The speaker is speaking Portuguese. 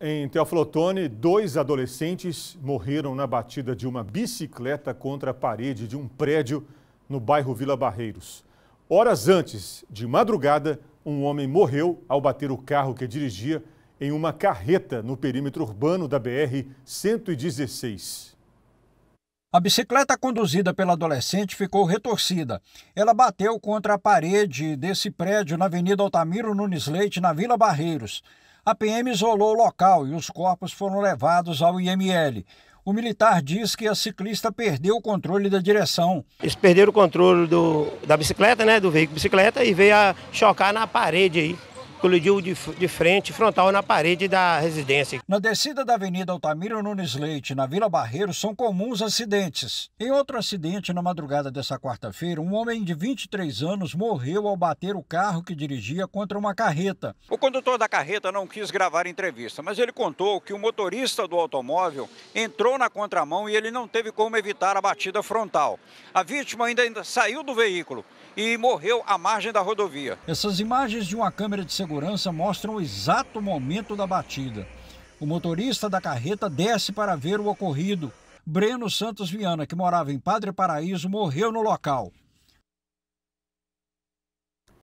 Em Teoflotone, dois adolescentes morreram na batida de uma bicicleta contra a parede de um prédio no bairro Vila Barreiros. Horas antes, de madrugada, um homem morreu ao bater o carro que dirigia em uma carreta no perímetro urbano da BR-116. A bicicleta conduzida pela adolescente ficou retorcida. Ela bateu contra a parede desse prédio na Avenida Altamiro Nunes Leite, na Vila Barreiros. A PM isolou o local e os corpos foram levados ao IML. O militar diz que a ciclista perdeu o controle da direção. Eles perderam o controle do, da bicicleta, né, do veículo bicicleta, e veio a chocar na parede aí colidiu de, de, frente frontal na parede da residência. Na descida da Avenida Altamiro Nunes Leite, na Vila Barreiro, são comuns acidentes. Em outro acidente, na madrugada dessa quarta-feira, um homem de 23 anos morreu ao bater o carro que dirigia contra uma carreta. O condutor da carreta não quis gravar a entrevista, mas ele contou que o motorista do automóvel entrou na contramão e ele não teve como evitar a batida frontal. A vítima ainda, ainda saiu do veículo e morreu à margem da rodovia. Essas imagens de uma câmera de segurança segurança mostram o exato momento da batida. O motorista da carreta desce para ver o ocorrido. Breno Santos Viana, que morava em Padre Paraíso, morreu no local.